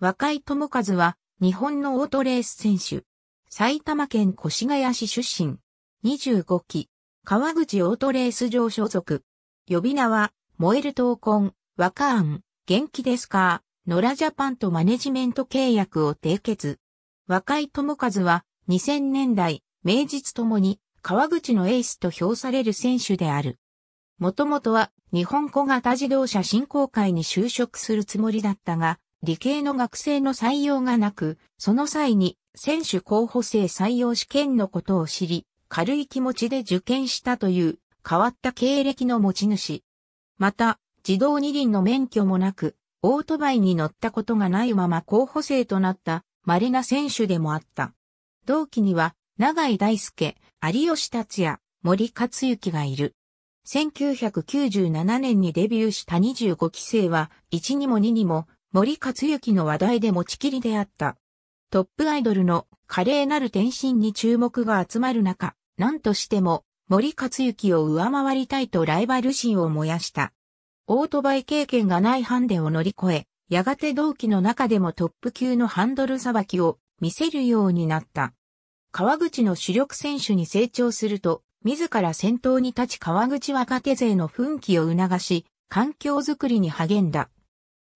若井智和は、日本のオートレース選手。埼玉県越谷市出身。25期、川口オートレース場所属。呼び名は、燃える闘魂、若庵、元気ですか、野良ジャパンとマネジメント契約を締結。若井智和は、2000年代、名実ともに、川口のエースと評される選手である。もともとは、日本小型自動車振興会に就職するつもりだったが、理系の学生の採用がなく、その際に選手候補生採用試験のことを知り、軽い気持ちで受験したという変わった経歴の持ち主。また、自動二輪の免許もなく、オートバイに乗ったことがないまま候補生となった稀な選手でもあった。同期には、永井大輔、有吉達也、森克之がいる。1997年にデビューした25期生は、1にも2にも森克行の話題で持ちきりであった。トップアイドルの華麗なる転身に注目が集まる中、何としても森克行を上回りたいとライバル心を燃やした。オートバイ経験がないハンデを乗り越え、やがて同期の中でもトップ級のハンドルさばきを見せるようになった。川口の主力選手に成長すると、自ら先頭に立ち川口若手勢の奮起を促し、環境づくりに励んだ。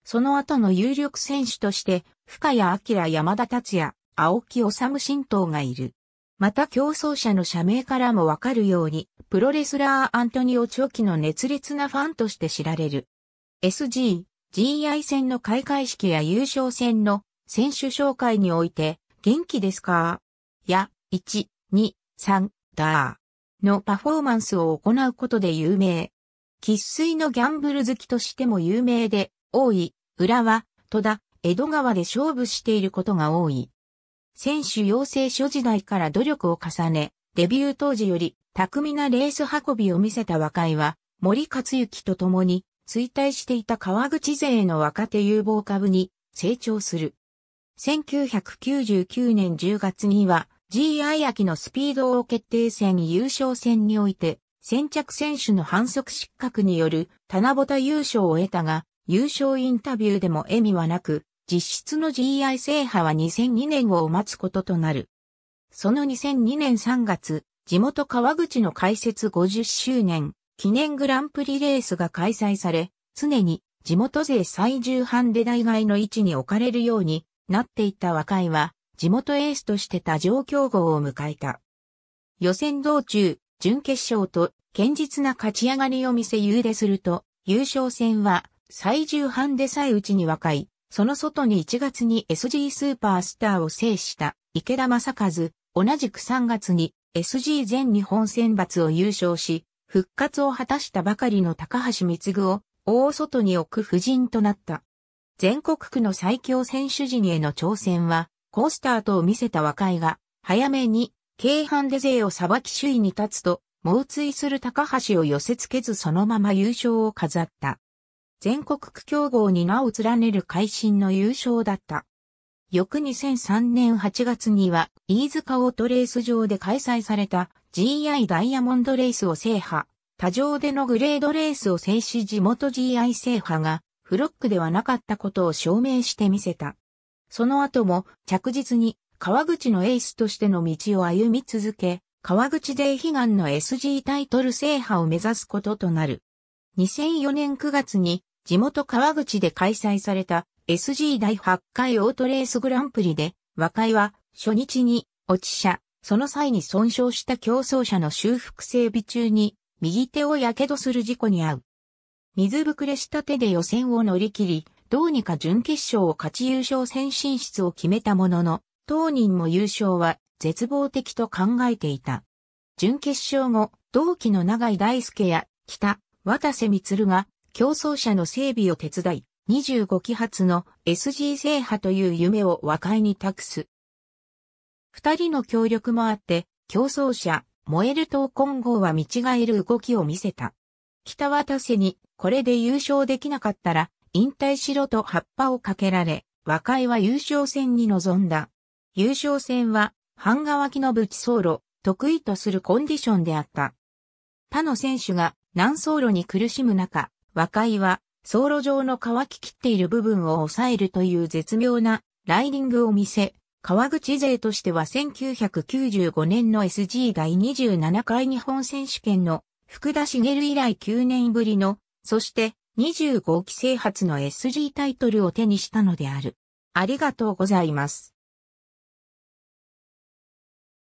その後の有力選手として、深谷明山田達也、青木治新党がいる。また競争者の社名からもわかるように、プロレスラーアントニオ・チョキの熱烈なファンとして知られる。SG、GI 戦の開会式や優勝戦の選手紹介において、元気ですかや、1、2、3、ダーのパフォーマンスを行うことで有名。喫水のギャンブル好きとしても有名で、多い、浦和、戸田、江戸川で勝負していることが多い。選手養成所時代から努力を重ね、デビュー当時より巧みなレース運びを見せた若井は、森克幸と共に衰退していた川口勢の若手有望株に成長する。1999年10月には G.I. 秋のスピード王決定戦優勝戦において先着選手の反則失格による棚ぼた優勝を得たが、優勝インタビューでも笑みはなく、実質の GI 制覇は2002年を待つこととなる。その2002年3月、地元川口の開設50周年記念グランプリレースが開催され、常に地元勢最重版で大外の位置に置かれるようになっていた若いは、地元エースとして多状競合を迎えた。予選道中、準決勝と堅実な勝ち上がりを見せ優ですると、優勝戦は最重版でさえうちに若い、その外に1月に SG スーパースターを制した池田正和、同じく3月に SG 全日本選抜を優勝し、復活を果たしたばかりの高橋貢を大外に置く夫人となった。全国区の最強選手陣への挑戦は、好スタートを見せた若いが、早めに、軽半で勢を裁き首位に立つと、猛追する高橋を寄せ付けずそのまま優勝を飾った。全国区競合に名を連ねる会心の優勝だった。翌2003年8月には、飯塚オートレース場で開催された GI ダイヤモンドレースを制覇、他場でのグレードレースを制し地元 GI 制覇がフロックではなかったことを証明してみせた。その後も着実に川口のエースとしての道を歩み続け、川口で悲願の SG タイトル制覇を目指すこととなる。2004年9月に地元川口で開催された SG 第8回オートレースグランプリで、和解は初日に落ち車、その際に損傷した競争車の修復整備中に右手を火傷する事故に遭う。水ぶくれした手で予選を乗り切り、どうにか準決勝を勝ち優勝戦進出を決めたものの、当人も優勝は絶望的と考えていた。準決勝後、同期の永井大輔や北、渡瀬光が競争車の整備を手伝い、25期発の SG 制覇という夢を和解に託す。二人の協力もあって、競争車、燃える闘混合は見違える動きを見せた。北渡瀬に、これで優勝できなかったら、引退しろと葉っぱをかけられ、和解は優勝戦に臨んだ。優勝戦は、半乾きのブチ走路、得意とするコンディションであった。他の選手が難走路に苦しむ中、和解は、走路上の乾ききっている部分を抑えるという絶妙なライディングを見せ、川口勢としては1995年の SG 第27回日本選手権の福田茂以来9年ぶりの、そして25期生初の SG タイトルを手にしたのである。ありがとうございます。